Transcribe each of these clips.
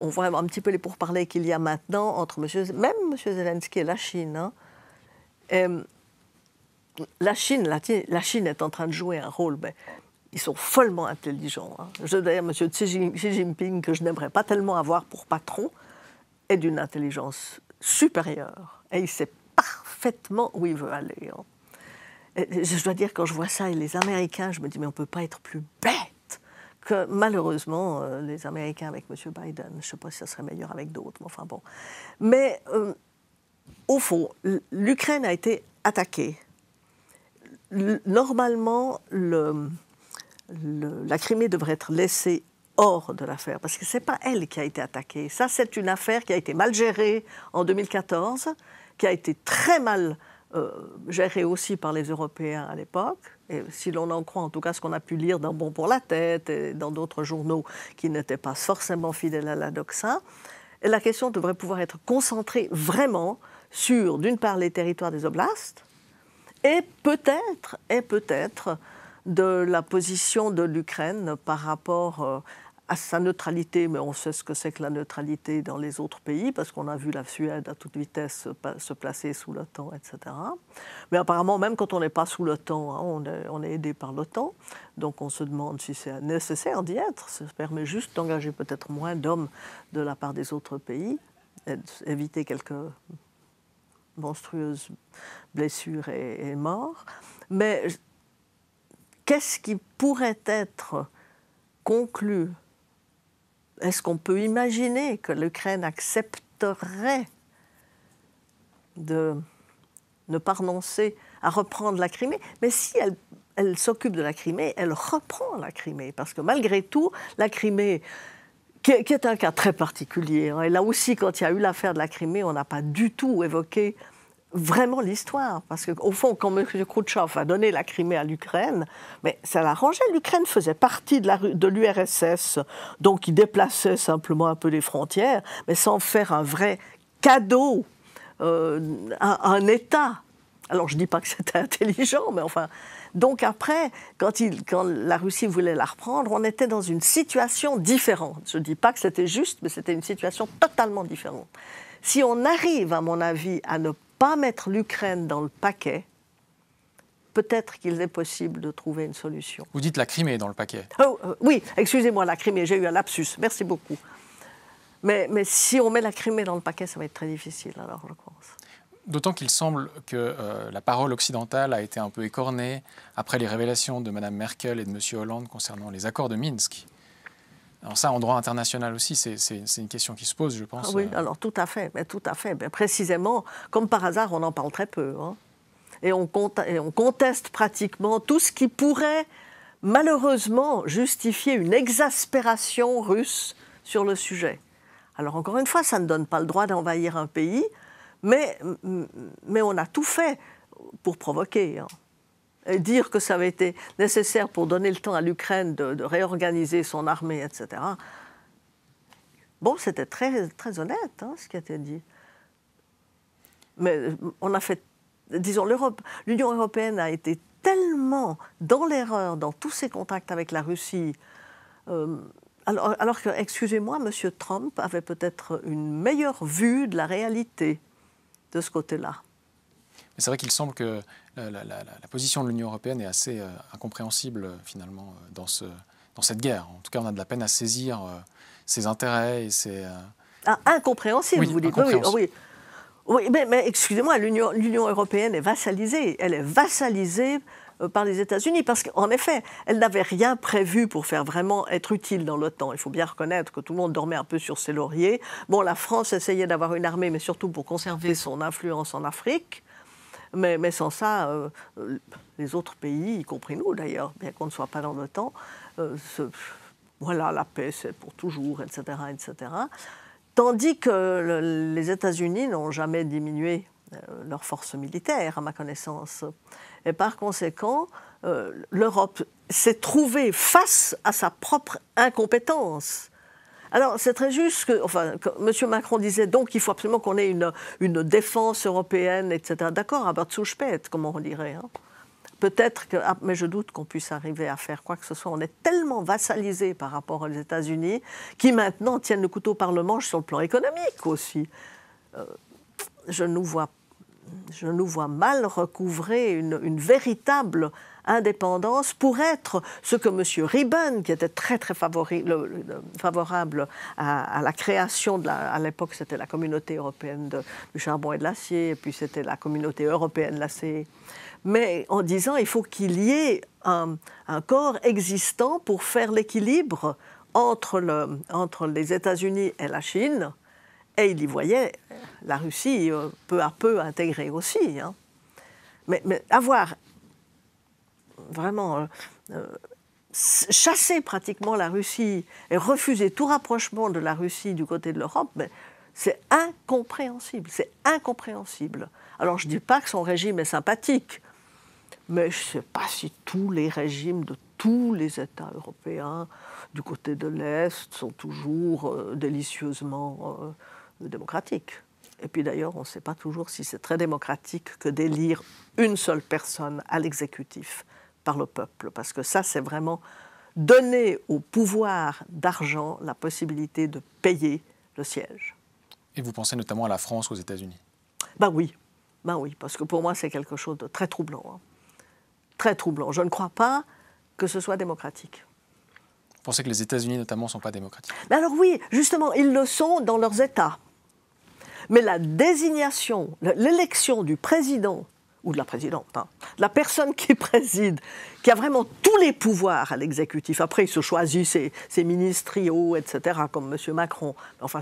on voit un petit peu les pourparlers qu'il y a maintenant entre monsieur, même M. Zelensky et la Chine. Hein. Euh, la, Chine la, Chine est en train de jouer un rôle. Mais ils sont follement intelligents. Hein. Je D'ailleurs, M. Xi Jinping, que je n'aimerais pas tellement avoir pour patron, est d'une intelligence supérieure. Et il sait parfaitement où il veut aller. Hein. je dois dire, quand je vois ça et les Américains, je me dis, mais on ne peut pas être plus bête malheureusement, euh, les Américains avec M. Biden, je ne sais pas si ça serait meilleur avec d'autres, mais enfin bon. Mais euh, au fond, l'Ukraine a été attaquée. normalement, le, la Crimée devrait être laissée hors de l'affaire, parce que ce n'est pas elle qui a été attaquée. Ça, c'est une affaire qui a été mal gérée en 2014, qui a été très mal euh, gérée aussi par les Européens à l'époque et si l'on en croit en tout cas ce qu'on a pu lire dans Bon pour la tête et dans d'autres journaux qui n'étaient pas forcément fidèles à la doxa, la question devrait pouvoir être concentrée vraiment sur, d'une part, les territoires des oblasts, et peut-être, et peut-être, de la position de l'Ukraine par rapport euh, à sa neutralité, mais on sait ce que c'est que la neutralité dans les autres pays, parce qu'on a vu la Suède à toute vitesse se placer sous l'OTAN, etc. Mais apparemment, même quand on n'est pas sous l'OTAN, hein, on, est, aidé par l'OTAN, donc on se demande si c'est nécessaire d'y être. Ça permet juste d'engager peut-être moins d'hommes de la part des autres pays, éviter quelques monstrueuses blessures et morts. Mais qu'est-ce qui pourrait être conclu est-ce qu'on peut imaginer que l'Ukraine accepterait de ne pas renoncer à reprendre la Crimée Mais si elle, s'occupe de la Crimée, elle reprend la Crimée. Parce que malgré tout, la Crimée, qui est, un cas très particulier, hein, et là aussi, quand il y a eu l'affaire de la Crimée, on n'a pas du tout évoqué vraiment l'histoire. Parce qu'au fond, quand M. Khrouchtchev a donné la Crimée à l'Ukraine, mais ça l'arrangeait. L'Ukraine faisait partie de l'URSS, de donc il déplaçait simplement un peu les frontières, mais sans faire un vrai cadeau euh, à, un État. Alors je ne dis pas que c'était intelligent, mais enfin. Donc après, quand, il, quand la Russie voulait la reprendre, on était dans une situation différente. Je ne dis pas que c'était juste, mais c'était une situation totalement différente. Si on arrive, à mon avis, à ne pas pas mettre l'Ukraine dans le paquet, peut-être qu'il est possible de trouver une solution. Vous dites la Crimée dans le paquet. Oh, euh, oui, excusez-moi, la Crimée, j'ai eu un lapsus, merci beaucoup. Mais, mais, si on met la Crimée dans le paquet, ça va être très difficile, alors je pense. D'autant qu'il semble que euh, la parole occidentale a été un peu écornée après les révélations de Mme Merkel et de M. Hollande concernant les accords de Minsk. Alors ça, en droit international aussi, c'est une question qui se pose, je pense. Ah oui, euh. alors tout à fait, mais tout à fait. précisément, comme par hasard, on en parle très peu. Hein. Et, on conteste pratiquement tout ce qui pourrait malheureusement justifier une exaspération russe sur le sujet. Alors encore une fois, ça ne donne pas le droit d'envahir un pays, mais, on a tout fait pour provoquer. Hein. Euh, dire que ça avait été nécessaire pour donner le temps à l'Ukraine de, réorganiser son armée, etc. Bon, c'était très, très honnête hein, ce qui a été dit. Mais euh, on a fait, disons, l'Europe, l'Union européenne a été tellement dans l'erreur dans tous ses contacts avec la Russie. Euh, alors, alors, que, excusez-moi, M. Trump avait peut-être une meilleure vue de la réalité de ce côté-là. Mais c'est vrai qu'il semble que euh, la, position de l'Union européenne est assez euh, incompréhensible euh, finalement dans, ce, dans cette guerre. En tout cas, on a de la peine à saisir ses intérêts et ses... Ah, incompréhensible, vous dites. Oui, oui. mais, mais excusez-moi, l'Union européenne est vassalisée. Elle est vassalisée par les États-Unis, parce qu'en effet, elle n'avait rien prévu pour faire vraiment être utile dans l'OTAN. Il faut bien reconnaître que tout le monde dormait un peu sur ses lauriers. Bon, la France essayait d'avoir une armée, mais surtout pour conserver son influence en Afrique. Mais, sans ça, euh, euh, les autres pays, y compris nous d'ailleurs, bien qu'on ne soit pas dans le temps, euh, voilà, la paix c'est pour toujours, etc. etc. Tandis que les États-Unis n'ont jamais diminué leurs forces militaires, à ma connaissance. Et par conséquent, l'Europe s'est trouvée face à sa propre incompétence. Alors, c'est très juste que, enfin, M. Macron disait donc qu'il faut absolument qu'on ait une, une, défense européenne, etc. D'accord, à Batsushpet, comment on dirait. Hein. Peut-être que, ah, mais je doute qu'on puisse arriver à faire quoi que ce soit. On est tellement vassalisé par rapport aux États-Unis qui maintenant tiennent le couteau par le manche sur le plan économique aussi. Euh, je ne nous vois je nous vois mal recouvrer une, véritable indépendance pour être ce que M. Ribben, qui était très favorable à, la création à l'époque c'était la communauté européenne du charbon et de l'acier, et puis c'était la communauté européenne de l'acier, mais en disant il faut qu'il y ait un, corps existant pour faire l'équilibre entre, entre les États-Unis et la Chine, et il y voyait la Russie euh, peu à peu intégrée aussi. Hein. Mais, avoir vraiment euh, euh, chassé pratiquement la Russie et refusé tout rapprochement de la Russie du côté de l'Europe, c'est incompréhensible. C'est incompréhensible. Alors je ne dis pas que son régime est sympathique, mais je ne sais pas si tous les régimes de tous les États européens du côté de l'Est sont toujours délicieusement démocratique. Et puis d'ailleurs, on ne sait pas toujours si c'est très démocratique que d'élire une seule personne à l'exécutif par le peuple, parce que ça, c'est vraiment donner au pouvoir d'argent la possibilité de payer le siège. Et vous pensez notamment à la France, aux États-Unis Ben oui, ben oui, parce que pour moi, c'est quelque chose de très troublant. Hein. Très troublant. Je ne crois pas que ce soit démocratique. Vous pensez que les États-Unis, notamment, ne sont pas démocratiques ben Alors oui, justement, ils le sont dans leurs États. Mais la désignation, l'élection du président ou de la présidente, hein, la personne qui préside, qui a vraiment tous les pouvoirs à l'exécutif. Après, il se choisit ses, ses ministriaux, etc., comme M. Macron. Enfin,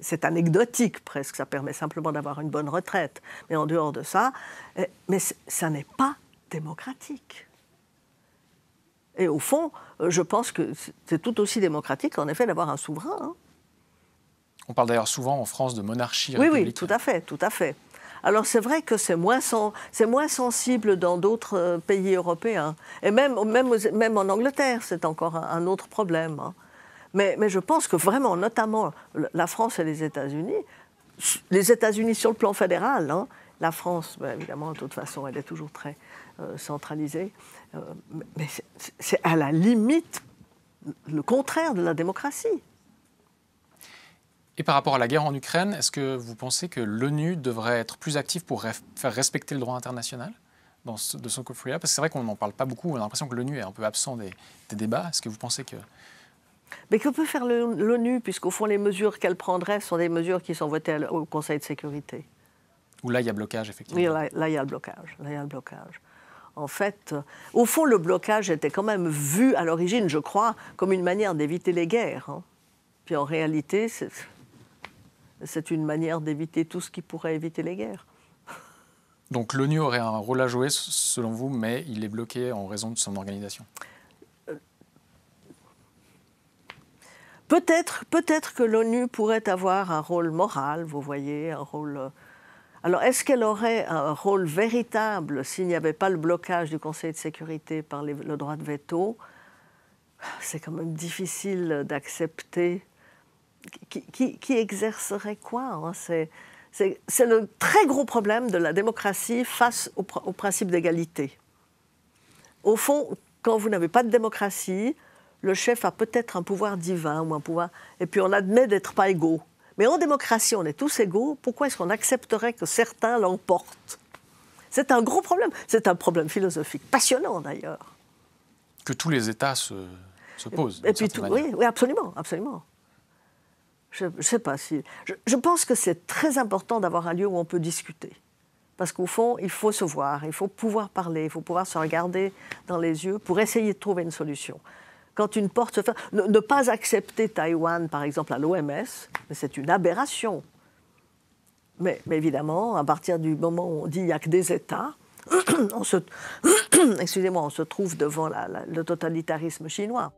c'est anecdotique presque, ça permet simplement d'avoir une bonne retraite. Mais en dehors de ça, eh, mais ça n'est pas démocratique. Et au fond, euh, je pense que c'est tout aussi démocratique, en effet, d'avoir un souverain. Hein. On parle d'ailleurs souvent en France de monarchie oui, républicaine. Oui, oui, tout à fait, tout à fait. Alors c'est vrai que c'est moins, moins sensible dans d'autres euh, pays européens. Et même, même, même en Angleterre, c'est encore un, autre problème. Hein. Mais, je pense que vraiment, notamment la France et les États-Unis, les États-Unis sur le plan fédéral, hein, la France, bah, évidemment, de toute façon, elle est toujours très euh, centralisée, euh, mais c'est à la limite le contraire de la démocratie. Et par rapport à la guerre en Ukraine, est-ce que vous pensez que l'ONU devrait être plus active pour faire respecter le droit international dans son de là Parce que c'est vrai qu'on n'en parle pas beaucoup, on a l'impression que l'ONU est un peu absent des, débats. Est-ce que vous pensez que... Mais que peut faire l'ONU, puisqu'au fond, les mesures qu'elle prendrait sont des mesures qui sont votées au Conseil de sécurité Où là, il y a blocage, effectivement. Oui, là, il y a le blocage. blocage. En fait, au fond, le blocage était quand même vu à l'origine, je crois, comme une manière d'éviter les guerres. Hein. Puis en réalité, c'est c'est une manière d'éviter tout ce qui pourrait éviter les guerres. Donc l'ONU aurait un rôle à jouer, selon vous, mais il est bloqué en raison de son organisation euh, Peut-être, que l'ONU pourrait avoir un rôle moral, vous voyez, un rôle. Euh. Alors, est-ce qu'elle aurait un rôle véritable s'il n'y avait pas le blocage du Conseil de sécurité par le droit de veto C'est quand même difficile d'accepter qui, exercerait quoi hein? c'est, le très gros problème de la démocratie face au, principe d'égalité. Au fond, quand vous n'avez pas de démocratie, le chef a peut-être un pouvoir divin ou un pouvoir. Et puis on admet d'être pas égaux. Mais en démocratie, on est tous égaux. Pourquoi est-ce qu'on accepterait que certains l'emportent C'est un gros problème. C'est un problème philosophique, passionnant d'ailleurs. Que tous les États se, posent. Et puis oui, oui, absolument, absolument. Je ne sais pas si. Je, pense que c'est très important d'avoir un lieu où on peut discuter. Parce qu'au fond, il faut se voir, il faut pouvoir parler, il faut pouvoir se regarder dans les yeux pour essayer de trouver une solution. Quand une porte se ne, pas accepter Taïwan, par exemple, à l'OMS, c'est une aberration. Mais, évidemment, à partir du moment où on dit qu'il n'y a que des États, on se, excusez-moi, on se trouve devant le totalitarisme chinois.